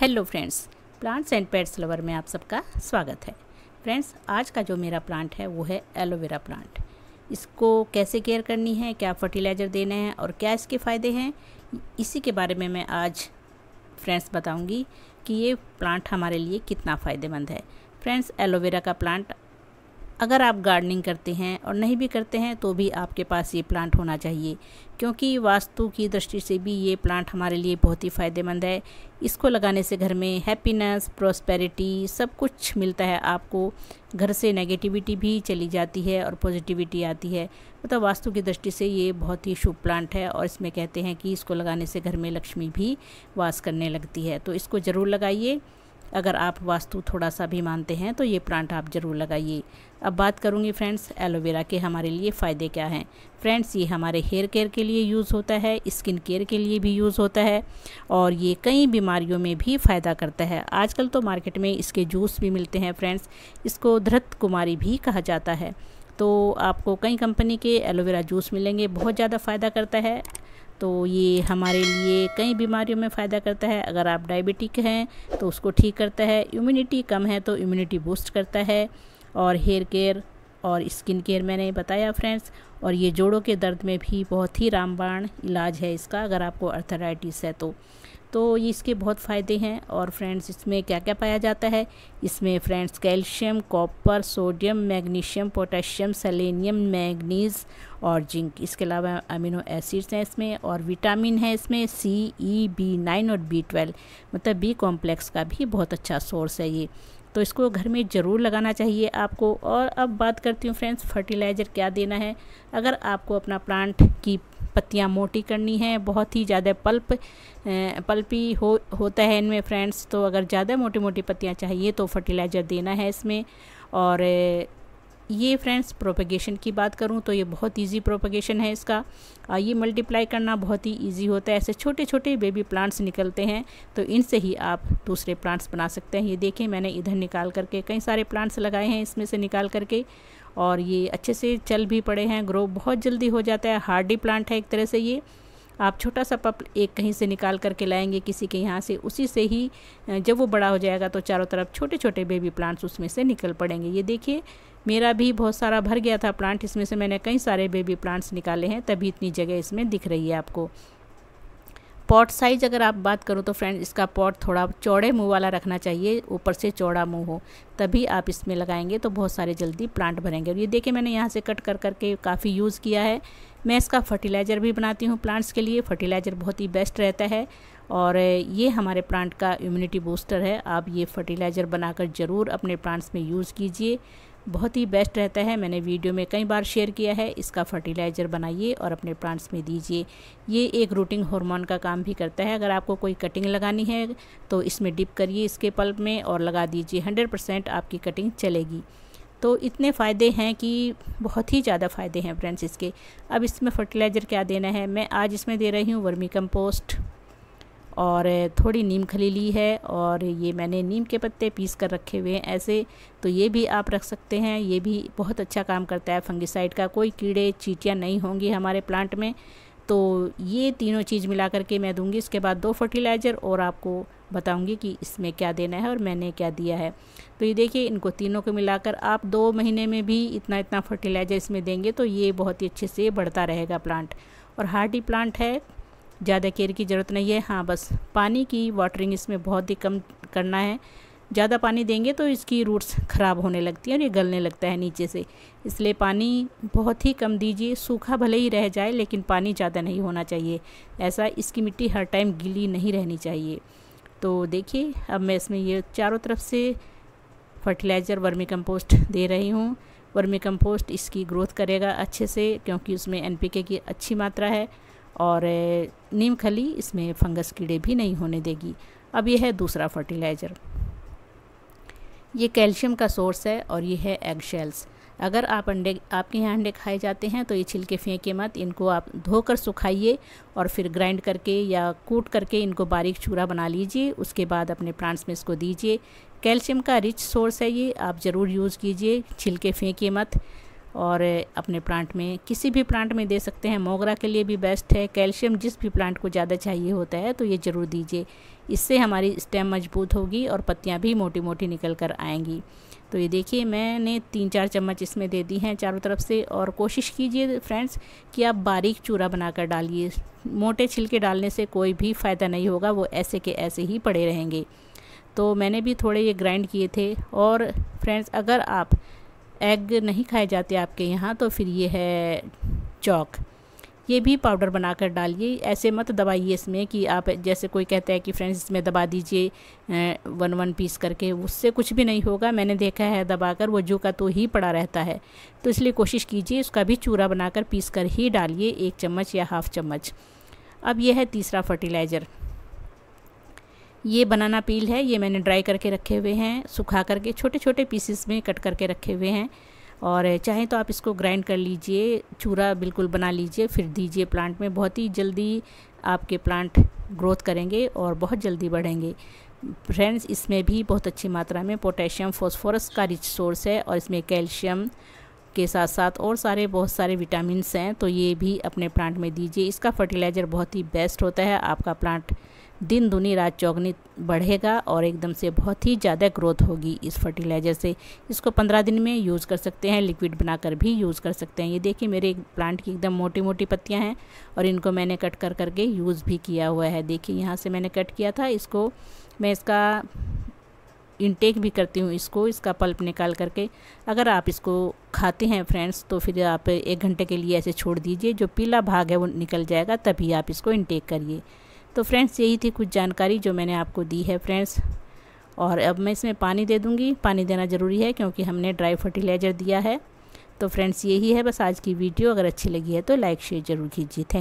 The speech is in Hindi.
hello friends plants and pets lover में आप सबका स्वागत है फ्रेंड्स आज का जो मेरा प्लांट है वो है एलोवेरा प्लांट इसको कैसे केयर करनी है क्या फर्टिलाइज़र देने हैं और क्या इसके फ़ायदे हैं इसी के बारे में मैं आज फ्रेंड्स बताऊंगी कि ये प्लांट हमारे लिए कितना फ़ायदेमंद है फ्रेंड्स एलोवेरा का प्लांट अगर आप गार्डनिंग करते हैं और नहीं भी करते हैं तो भी आपके पास ये प्लांट होना चाहिए क्योंकि वास्तु की दृष्टि से भी ये प्लांट हमारे लिए बहुत ही फ़ायदेमंद है इसको लगाने से घर में हैप्पीनेस प्रॉस्पेरिटी सब कुछ मिलता है आपको घर से नेगेटिविटी भी चली जाती है और पॉजिटिविटी आती है मतलब तो वास्तु की दृष्टि से ये बहुत ही शुभ प्लांट है और इसमें कहते हैं कि इसको लगाने से घर में लक्ष्मी भी वास करने लगती है तो इसको ज़रूर लगाइए अगर आप वास्तु थोड़ा सा भी मानते हैं तो ये प्लांट आप ज़रूर लगाइए अब बात करूँगी फ्रेंड्स एलोवेरा के हमारे लिए फ़ायदे क्या हैं फ्रेंड्स ये हमारे हेयर केयर के लिए यूज़ होता है स्किन केयर के लिए भी यूज़ होता है और ये कई बीमारियों में भी फ़ायदा करता है आजकल तो मार्केट में इसके जूस भी मिलते हैं फ्रेंड्स इसको धृत कुमारी भी कहा जाता है तो आपको कई कंपनी के एलोवेरा जूस मिलेंगे बहुत ज़्यादा फ़ायदा करता है तो ये हमारे लिए कई बीमारियों में फ़ायदा करता है अगर आप डायबिटिक हैं तो उसको ठीक करता है इम्यूनिटी कम है तो इम्यूनिटी बूस्ट करता है और हेयर केयर और स्किन केयर मैंने बताया फ्रेंड्स और ये जोड़ों के दर्द में भी बहुत ही रामबाण इलाज है इसका अगर आपको अर्थराइटिस है तो तो ये इसके बहुत फ़ायदे हैं और फ्रेंड्स इसमें क्या क्या पाया जाता है इसमें friends calcium copper sodium magnesium potassium selenium manganese और जिंक इसके अलावा अमीनो एसिड्स हैं इसमें और विटामिन है इसमें सी ई बी नाइन और बी ट्वेल्व मतलब बी कॉम्प्लेक्स का भी बहुत अच्छा सोर्स है ये तो इसको घर में ज़रूर लगाना चाहिए आपको और अब बात करती हूँ फ्रेंड्स फर्टिलाइज़र क्या देना है अगर आपको अपना प्लांट की पत्तियाँ मोटी करनी है बहुत ही ज़्यादा पल्प पल्पी हो होता है इनमें फ्रेंड्स तो अगर ज़्यादा मोटी मोटी पत्तियाँ चाहिए तो फर्टिलाइज़र देना है इसमें और ये फ्रेंड्स प्रोपेगेशन की बात करूँ तो ये बहुत इजी प्रोपेगेशन है इसका ये मल्टीप्लाई करना बहुत ही इजी होता है ऐसे छोटे छोटे बेबी प्लांट्स निकलते हैं तो इनसे ही आप दूसरे प्लांट्स बना सकते हैं ये देखें मैंने इधर निकाल करके कई सारे प्लांट्स लगाए हैं इसमें से निकाल करके और ये अच्छे से चल भी पड़े हैं ग्रो बहुत जल्दी हो जाता है हार्डी प्लांट है एक तरह से ये आप छोटा सा पप एक कहीं से निकाल करके लाएंगे किसी के यहाँ से उसी से ही जब वो बड़ा हो जाएगा तो चारों तरफ छोटे छोटे बेबी प्लांट्स उसमें से निकल पड़ेंगे ये देखिए मेरा भी बहुत सारा भर गया था प्लांट इसमें से मैंने कई सारे बेबी प्लांट्स निकाले हैं तभी इतनी जगह इसमें दिख रही है आपको पॉट साइज़ अगर आप बात करो तो फ्रेंड इसका पॉट थोड़ा चौड़े मुंह वाला रखना चाहिए ऊपर से चौड़ा मुंह हो तभी आप इसमें लगाएंगे तो बहुत सारे जल्दी प्लांट भरेंगे और ये देखिए मैंने यहाँ से कट कर करके काफ़ी यूज़ किया है मैं इसका फर्टिलाइज़र भी बनाती हूँ प्लांट्स के लिए फर्टिलाइज़र बहुत ही बेस्ट रहता है और ये हमारे प्लांट का इम्यूनिटी बूस्टर है आप ये फर्टिलाइज़र बनाकर ज़रूर अपने प्लांट्स में यूज़ कीजिए बहुत ही बेस्ट रहता है मैंने वीडियो में कई बार शेयर किया है इसका फर्टिलाइज़र बनाइए और अपने प्लांट्स में दीजिए ये एक रूटिंग हार्मोन का काम भी करता है अगर आपको कोई कटिंग लगानी है तो इसमें डिप करिए इसके पल्प में और लगा दीजिए हंड्रेड आपकी कटिंग चलेगी तो इतने फ़ायदे हैं कि बहुत ही ज़्यादा फ़ायदे हैं फ्रेंड्स इसके अब इसमें फर्टिलाइज़र क्या देना है मैं आज इसमें दे रही हूँ वर्मी कम्पोस्ट और थोड़ी नीम खली ली है और ये मैंने नीम के पत्ते पीस कर रखे हुए हैं ऐसे तो ये भी आप रख सकते हैं ये भी बहुत अच्छा काम करता है फंगिसाइड का कोई कीड़े चीटियाँ नहीं होंगी हमारे प्लांट में तो ये तीनों चीज़ मिला करके मैं दूंगी इसके बाद दो फर्टिलाइज़र और आपको बताऊंगी कि इसमें क्या देना है और मैंने क्या दिया है तो ये देखिए इनको तीनों को मिलाकर आप दो महीने में भी इतना इतना फर्टिलाइज़र इसमें देंगे तो ये बहुत ही अच्छे से बढ़ता रहेगा प्लांट और हार्डी प्लांट है ज़्यादा केयर की ज़रूरत नहीं है हाँ बस पानी की वाटरिंग इसमें बहुत ही कम करना है ज़्यादा पानी देंगे तो इसकी रूट्स ख़राब होने लगती हैं और ये गलने लगता है नीचे से इसलिए पानी बहुत ही कम दीजिए सूखा भले ही रह जाए लेकिन पानी ज़्यादा नहीं होना चाहिए ऐसा इसकी मिट्टी हर टाइम गीली नहीं रहनी चाहिए तो देखिए अब मैं इसमें ये चारों तरफ से फर्टिलाइज़र वर्मी कम्पोस्ट दे रही हूँ वर्मी कम्पोस्ट इसकी ग्रोथ करेगा अच्छे से क्योंकि उसमें एन की अच्छी मात्रा है और नीम खली इसमें फंगस कीड़े भी नहीं होने देगी अब यह है दूसरा फर्टिलाइज़र ये कैल्शियम का सोर्स है और ये है एग शेल्स अगर आप अंडे आपके यहाँ अंडे खाए जाते हैं तो ये छिलके फेंके मत इनको आप धोकर सुखाइए और फिर ग्राइंड करके या कूट करके इनको बारीक चूरा बना लीजिए उसके बाद अपने प्लांट्स में इसको दीजिए कैल्शियम का रिच सोर्स है ये आप ज़रूर यूज़ कीजिए छिलके फेंके मत और अपने प्लांट में किसी भी प्लांट में दे सकते हैं मोगरा के लिए भी बेस्ट है कैल्शियम जिस भी प्लांट को ज़्यादा चाहिए होता है तो ये ज़रूर दीजिए इससे हमारी स्टेम मजबूत होगी और पत्तियाँ भी मोटी मोटी निकल कर आएंगी तो ये देखिए मैंने तीन चार चम्मच इसमें दे दी हैं चारों तरफ से और कोशिश कीजिए फ्रेंड्स कि आप बारीक चूरा बनाकर डालिए मोटे छिलके डालने से कोई भी फ़ायदा नहीं होगा वो ऐसे के ऐसे ही पड़े रहेंगे तो मैंने भी थोड़े ये ग्राइंड किए थे और फ्रेंड्स अगर आप एग नहीं खाए जाते आपके यहाँ तो फिर ये है चौक ये भी पाउडर बनाकर डालिए ऐसे मत दबाइए इसमें कि आप जैसे कोई कहता है कि फ्रेंड्स इसमें दबा दीजिए वन वन पीस करके उससे कुछ भी नहीं होगा मैंने देखा है दबाकर वो जू का तो ही पड़ा रहता है तो इसलिए कोशिश कीजिए उसका भी चूरा बनाकर पीस कर ही डालिए एक चम्मच या हाफ चम्मच अब यह है तीसरा फर्टिलाइज़र ये बनाना पील है ये मैंने ड्राई करके रखे हुए हैं सुखा करके छोटे छोटे पीसेस में कट करके रखे हुए हैं और चाहे तो आप इसको ग्राइंड कर लीजिए चूरा बिल्कुल बना लीजिए फिर दीजिए प्लांट में बहुत ही जल्दी आपके प्लांट ग्रोथ करेंगे और बहुत जल्दी बढ़ेंगे फ्रेंड्स इसमें भी बहुत अच्छी मात्रा में पोटेशियम फॉस्फोरस का रिच सोर्स है और इसमें कैल्शियम के साथ साथ और सारे बहुत सारे विटामिन हैं तो ये भी अपने प्लांट में दीजिए इसका फर्टिलाइज़र बहुत ही बेस्ट होता है आपका प्लांट दिन दुनी रात चौगनी बढ़ेगा और एकदम से बहुत ही ज़्यादा ग्रोथ होगी इस फर्टिलाइज़र से इसको पंद्रह दिन में यूज़ कर सकते हैं लिक्विड बनाकर भी यूज़ कर सकते हैं ये देखिए मेरे प्लांट की एकदम मोटी मोटी पत्तियां हैं और इनको मैंने कट कर करके यूज़ भी किया हुआ है देखिए यहाँ से मैंने कट किया था इसको मैं इसका इनटेक भी करती हूँ इसको इसका पल्प निकाल करके अगर आप इसको खाते हैं फ्रेंड्स तो फिर आप एक घंटे के लिए ऐसे छोड़ दीजिए जो पीला भाग है वो निकल जाएगा तभी आप इसको इनटेक करिए तो फ्रेंड्स यही थी कुछ जानकारी जो मैंने आपको दी है फ्रेंड्स और अब मैं इसमें पानी दे दूँगी पानी देना ज़रूरी है क्योंकि हमने ड्राई फर्टिलाइज़र दिया है तो फ्रेंड्स यही है बस आज की वीडियो अगर अच्छी लगी है तो लाइक शेयर ज़रूर कीजिए थैंक